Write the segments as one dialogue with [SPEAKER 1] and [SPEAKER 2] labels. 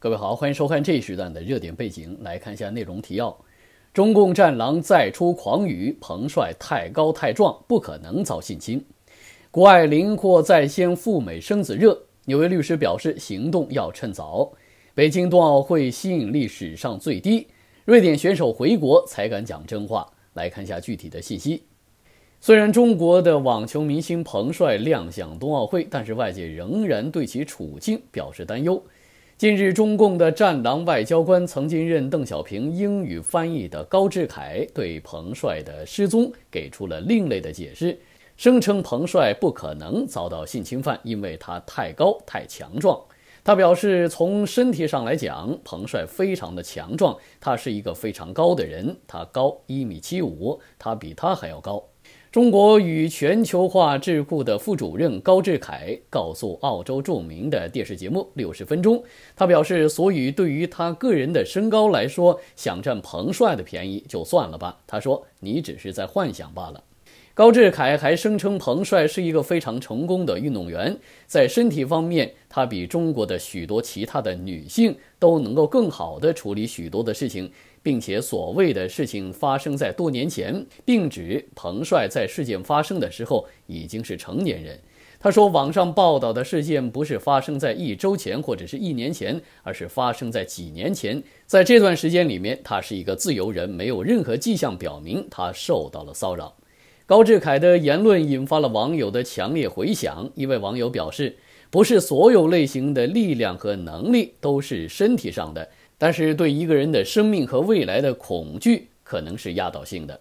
[SPEAKER 1] 各位好，欢迎收看这一时段的热点背景。来看一下内容提要：中共战狼再出狂语，彭帅太高太壮不可能遭性侵；谷爱凌或再先赴美生子热，有位律师表示行动要趁早。北京冬奥会吸引力史上最低，瑞典选手回国才敢讲真话。来看一下具体的信息。虽然中国的网球明星彭帅亮相冬奥会，但是外界仍然对其处境表示担忧。近日，中共的战狼外交官、曾经任邓小平英语翻译的高志凯对彭帅的失踪给出了另类的解释，声称彭帅不可能遭到性侵犯，因为他太高太强壮。他表示，从身体上来讲，彭帅非常的强壮，他是一个非常高的人，他高一米七五，他比他还要高。中国与全球化智库的副主任高志凯告诉澳洲著名的电视节目《六十分钟》，他表示：“所以对于他个人的身高来说，想占彭帅的便宜就算了吧。”他说：“你只是在幻想罢了。”高志凯还声称彭帅是一个非常成功的运动员，在身体方面，他比中国的许多其他的女性都能够更好地处理许多的事情。并且，所谓的事情发生在多年前，并指彭帅在事件发生的时候已经是成年人。他说，网上报道的事件不是发生在一周前或者是一年前，而是发生在几年前。在这段时间里面，他是一个自由人，没有任何迹象表明他受到了骚扰。高志凯的言论引发了网友的强烈回响。一位网友表示：“不是所有类型的力量和能力都是身体上的。”但是对一个人的生命和未来的恐惧可能是压倒性的。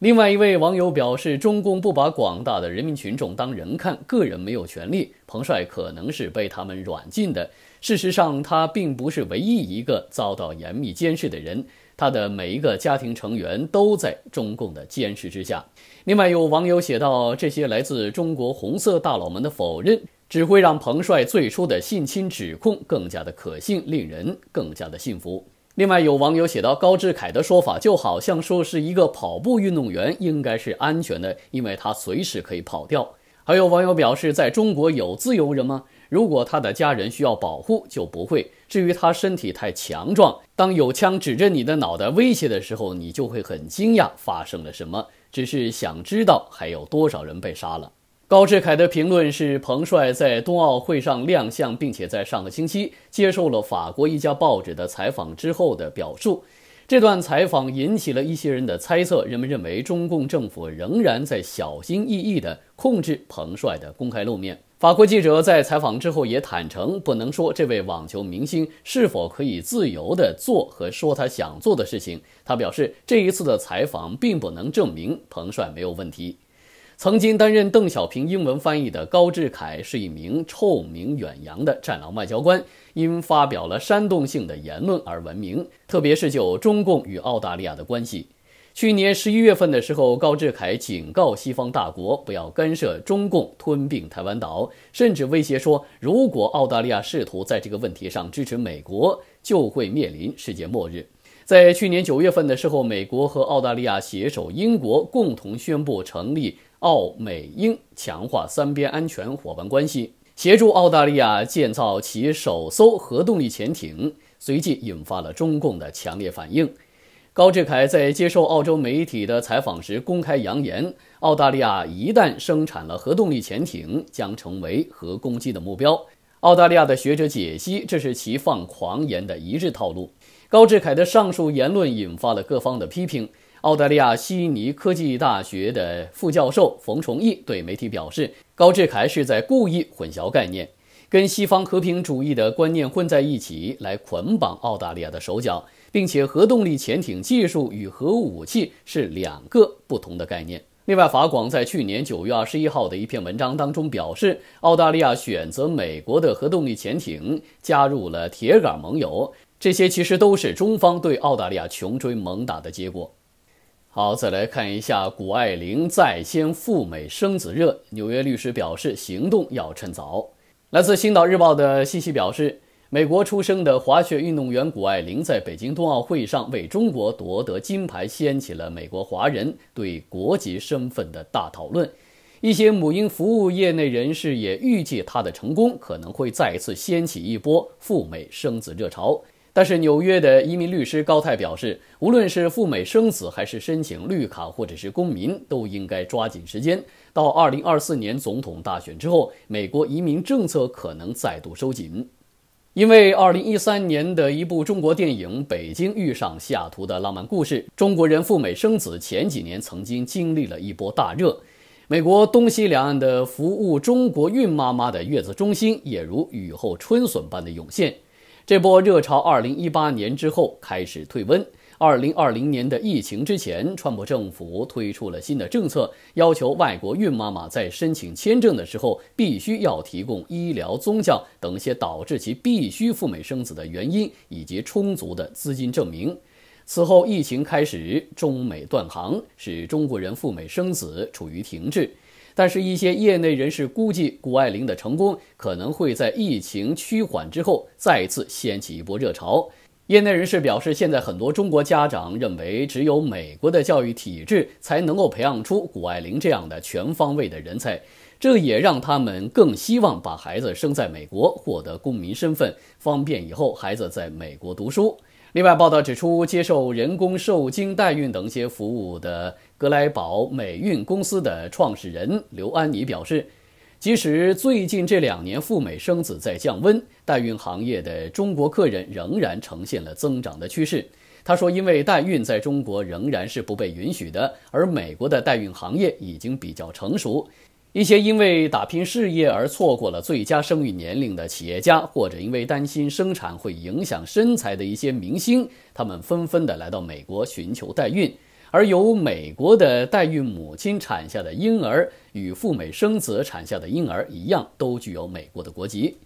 [SPEAKER 1] 另外一位网友表示：“中共不把广大的人民群众当人看，个人没有权利。彭帅可能是被他们软禁的。事实上，他并不是唯一一个遭到严密监视的人，他的每一个家庭成员都在中共的监视之下。”另外有网友写道：“这些来自中国红色大佬们的否认。”只会让彭帅最初的性侵指控更加的可信，令人更加的信服。另外，有网友写到高志凯的说法就好像说是一个跑步运动员应该是安全的，因为他随时可以跑掉。”还有网友表示：“在中国有自由人吗？如果他的家人需要保护，就不会。至于他身体太强壮，当有枪指着你的脑袋威胁的时候，你就会很惊讶发生了什么。只是想知道还有多少人被杀了。”高志凯的评论是彭帅在冬奥会上亮相，并且在上个星期接受了法国一家报纸的采访之后的表述。这段采访引起了一些人的猜测，人们认为中共政府仍然在小心翼翼的控制彭帅的公开露面。法国记者在采访之后也坦诚，不能说这位网球明星是否可以自由的做和说他想做的事情。他表示，这一次的采访并不能证明彭帅没有问题。曾经担任邓小平英文翻译的高志凯是一名臭名远扬的战狼外交官，因发表了煽动性的言论而闻名，特别是就中共与澳大利亚的关系。去年十一月份的时候，高志凯警告西方大国不要干涉中共吞并台湾岛，甚至威胁说，如果澳大利亚试图在这个问题上支持美国，就会面临世界末日。在去年九月份的时候，美国和澳大利亚携手英国共同宣布成立。澳美英强化三边安全伙伴关系，协助澳大利亚建造其首艘核动力潜艇，随即引发了中共的强烈反应。高志凯在接受澳洲媒体的采访时，公开扬言，澳大利亚一旦生产了核动力潜艇，将成为核攻击的目标。澳大利亚的学者解析，这是其放狂言的一致套路。高志凯的上述言论引发了各方的批评。澳大利亚悉尼科技大学的副教授冯崇义对媒体表示，高志凯是在故意混淆概念，跟西方和平主义的观念混在一起，来捆绑澳大利亚的手脚，并且核动力潜艇技术与核武器是两个不同的概念。另外，法广在去年九月二十一号的一篇文章当中表示，澳大利亚选择美国的核动力潜艇，加入了铁杆盟友，这些其实都是中方对澳大利亚穷追猛打的结果。好，再来看一下谷爱玲再掀赴美生子热。纽约律师表示，行动要趁早。来自《星岛日报》的信息表示，美国出生的滑雪运动员谷爱玲在北京冬奥会上为中国夺得金牌，掀起了美国华人对国籍身份的大讨论。一些母婴服务业内人士也预计，她的成功可能会再次掀起一波赴美生子热潮。但是纽约的移民律师高泰表示，无论是赴美生子，还是申请绿卡或者是公民，都应该抓紧时间。到二零二四年总统大选之后，美国移民政策可能再度收紧。因为二零一三年的一部中国电影《北京遇上西雅图》的浪漫故事，中国人赴美生子前几年曾经经历了一波大热，美国东西两岸的服务中国孕妈妈的月子中心也如雨后春笋般的涌现。这波热潮，二零一八年之后开始退温。二零二零年的疫情之前，川普政府推出了新的政策，要求外国孕妈妈在申请签证的时候，必须要提供医疗、宗教等一些导致其必须赴美生子的原因，以及充足的资金证明。此后，疫情开始，中美断航，使中国人赴美生子处于停滞。但是，一些业内人士估计，谷爱凌的成功可能会在疫情趋缓之后再次掀起一波热潮。业内人士表示，现在很多中国家长认为，只有美国的教育体制才能够培养出谷爱凌这样的全方位的人才，这也让他们更希望把孩子生在美国，获得公民身份，方便以后孩子在美国读书。另外，报道指出，接受人工受精、代孕等一些服务的格莱宝美孕公司的创始人刘安妮表示，即使最近这两年赴美生子在降温，代孕行业的中国客人仍然呈现了增长的趋势。她说，因为代孕在中国仍然是不被允许的，而美国的代孕行业已经比较成熟。一些因为打拼事业而错过了最佳生育年龄的企业家，或者因为担心生产会影响身材的一些明星，他们纷纷的来到美国寻求代孕，而由美国的代孕母亲产下的婴儿，与赴美生子产下的婴儿一样，都具有美国的国籍。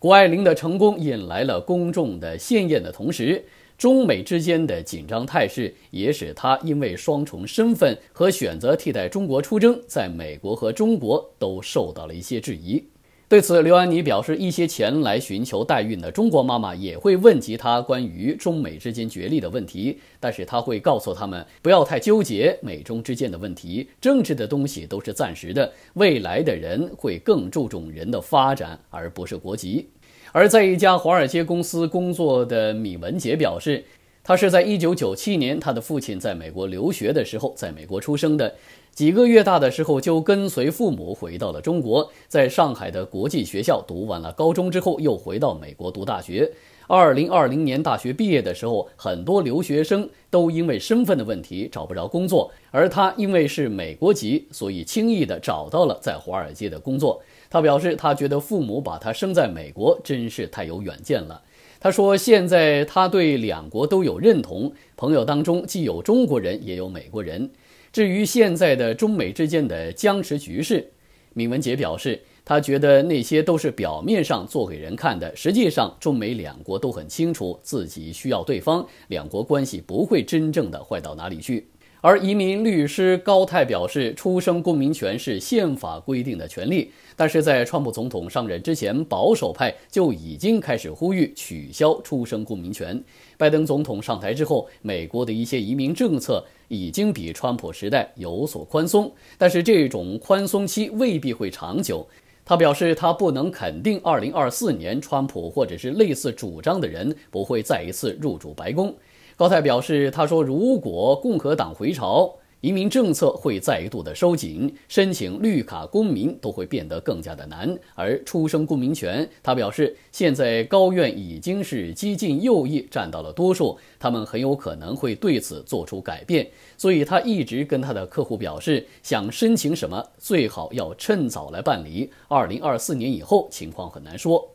[SPEAKER 1] 谷爱凌的成功引来了公众的艳的同时。中美之间的紧张态势也使他因为双重身份和选择替代中国出征，在美国和中国都受到了一些质疑。对此，刘安妮表示，一些前来寻求代孕的中国妈妈也会问及他关于中美之间角力的问题，但是他会告诉他们不要太纠结美中之间的问题，政治的东西都是暂时的，未来的人会更注重人的发展而不是国籍。而在一家华尔街公司工作的米文杰表示，他是在1997年他的父亲在美国留学的时候在美国出生的。几个月大的时候就跟随父母回到了中国，在上海的国际学校读完了高中之后，又回到美国读大学。二零二零年大学毕业的时候，很多留学生都因为身份的问题找不着工作，而他因为是美国籍，所以轻易的找到了在华尔街的工作。他表示，他觉得父母把他生在美国真是太有远见了。他说：“现在他对两国都有认同，朋友当中既有中国人，也有美国人。至于现在的中美之间的僵持局势，闵文杰表示，他觉得那些都是表面上做给人看的，实际上中美两国都很清楚自己需要对方，两国关系不会真正的坏到哪里去。”而移民律师高泰表示，出生公民权是宪法规定的权利，但是在川普总统上任之前，保守派就已经开始呼吁取消出生公民权。拜登总统上台之后，美国的一些移民政策已经比川普时代有所宽松，但是这种宽松期未必会长久。他表示，他不能肯定2024年川普或者是类似主张的人不会再一次入主白宫。高泰表示：“他说，如果共和党回朝，移民政策会再度的收紧，申请绿卡公民都会变得更加的难。而出生公民权，他表示，现在高院已经是激进右翼占到了多数，他们很有可能会对此做出改变。所以，他一直跟他的客户表示，想申请什么最好要趁早来办理。二零二四年以后，情况很难说。”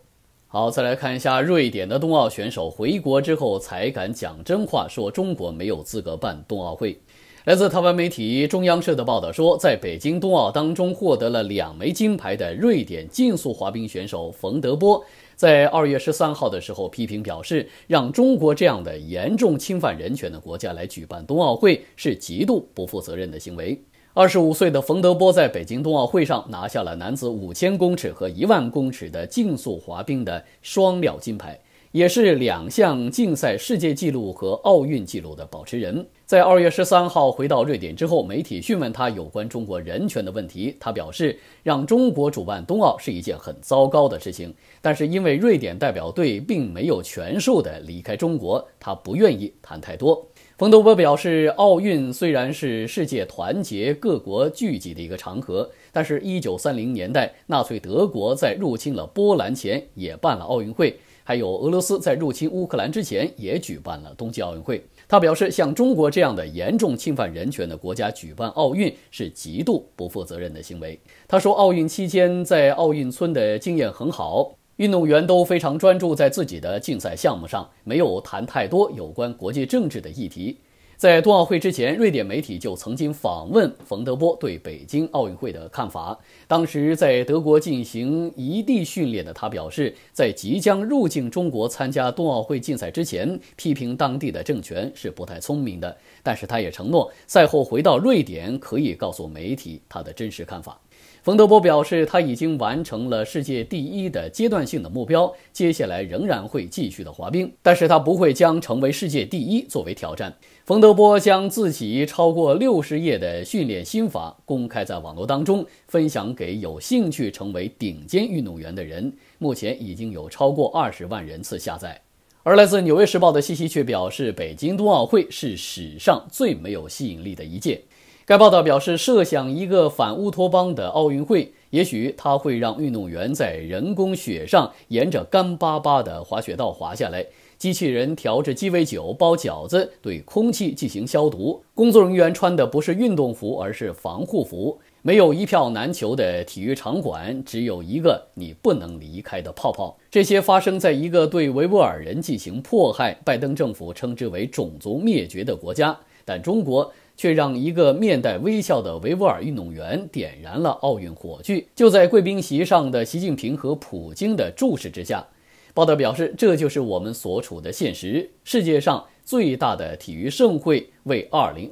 [SPEAKER 1] 好，再来看一下瑞典的冬奥选手回国之后才敢讲真话，说中国没有资格办冬奥会。来自台湾媒体中央社的报道说，在北京冬奥当中获得了两枚金牌的瑞典竞速滑冰选手冯德波，在二月十三号的时候批评表示，让中国这样的严重侵犯人权的国家来举办冬奥会是极度不负责任的行为。二十五岁的冯德波在北京冬奥会上拿下了男子五千公尺和一万公尺的竞速滑冰的双料金牌，也是两项竞赛世界纪录和奥运纪录的保持人。在二月十三号回到瑞典之后，媒体询问他有关中国人权的问题，他表示让中国主办冬奥是一件很糟糕的事情，但是因为瑞典代表队并没有全数的离开中国，他不愿意谈太多。冯德波表示，奥运虽然是世界团结、各国聚集的一个场合，但是1930年代纳粹德国在入侵了波兰前也办了奥运会，还有俄罗斯在入侵乌克兰之前也举办了冬季奥运会。他表示，像中国这样的严重侵犯人权的国家举办奥运是极度不负责任的行为。他说，奥运期间在奥运村的经验很好。运动员都非常专注在自己的竞赛项目上，没有谈太多有关国际政治的议题。在冬奥会之前，瑞典媒体就曾经访问冯德波对北京奥运会的看法。当时在德国进行异地训练的他，表示在即将入境中国参加冬奥会竞赛之前，批评当地的政权是不太聪明的。但是他也承诺赛后回到瑞典可以告诉媒体他的真实看法。冯德波表示，他已经完成了世界第一的阶段性的目标，接下来仍然会继续的滑冰，但是他不会将成为世界第一作为挑战。冯德波将自己超过六十页的训练心法公开在网络当中，分享给有兴趣成为顶尖运动员的人。目前已经有超过二十万人次下载。而来自《纽约时报》的信息却表示，北京冬奥会是史上最没有吸引力的一届。该报道表示，设想一个反乌托邦的奥运会，也许它会让运动员在人工雪上沿着干巴巴的滑雪道滑下来，机器人调制鸡尾酒、包饺子，对空气进行消毒，工作人员穿的不是运动服，而是防护服。没有一票难求的体育场馆，只有一个你不能离开的泡泡。这些发生在一个对维吾尔人进行迫害、拜登政府称之为种族灭绝的国家，但中国。却让一个面带微笑的维吾尔运动员点燃了奥运火炬。就在贵宾席上的习近平和普京的注视之下，报道表示：“这就是我们所处的现实。世界上最大的体育盛会为2022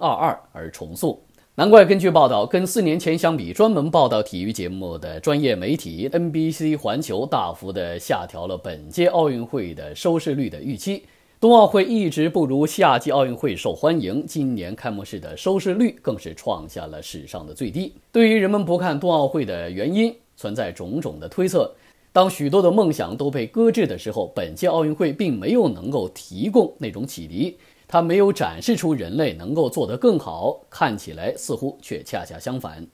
[SPEAKER 1] 而重塑。”难怪，根据报道，跟四年前相比，专门报道体育节目的专业媒体 NBC 环球大幅的下调了本届奥运会的收视率的预期。冬奥会一直不如夏季奥运会受欢迎，今年开幕式的收视率更是创下了史上的最低。对于人们不看冬奥会的原因，存在种种的推测。当许多的梦想都被搁置的时候，本届奥运会并没有能够提供那种启迪。它没有展示出人类能够做得更好，看起来似乎却恰恰相反。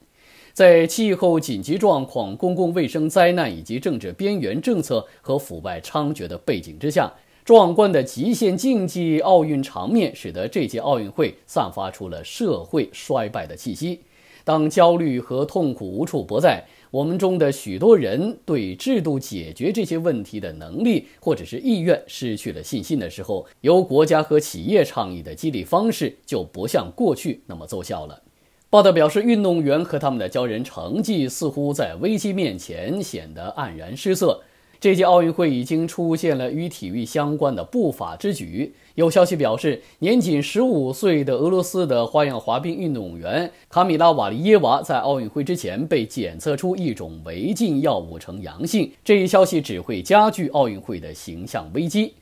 [SPEAKER 1] 在气候紧急状况、公共卫生灾难以及政治边缘政策和腐败猖獗的背景之下。壮观的极限竞技奥运场面，使得这届奥运会散发出了社会衰败的气息。当焦虑和痛苦无处不在，我们中的许多人对制度解决这些问题的能力或者是意愿失去了信心的时候，由国家和企业倡议的激励方式就不像过去那么奏效了。报道表示，运动员和他们的骄人成绩似乎在危机面前显得黯然失色。这届奥运会已经出现了与体育相关的不法之举。有消息表示，年仅十五岁的俄罗斯的花样滑冰运动员卡米拉·瓦利耶娃在奥运会之前被检测出一种违禁药物呈阳性。这一消息只会加剧奥运会的形象危机。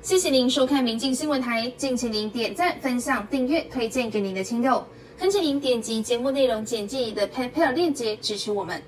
[SPEAKER 1] 谢谢您收看明镜新闻台，敬请您点赞、分享、订阅、推荐给您的亲友，恳请您点击节目内容简介的 PayPal 链接支持我们。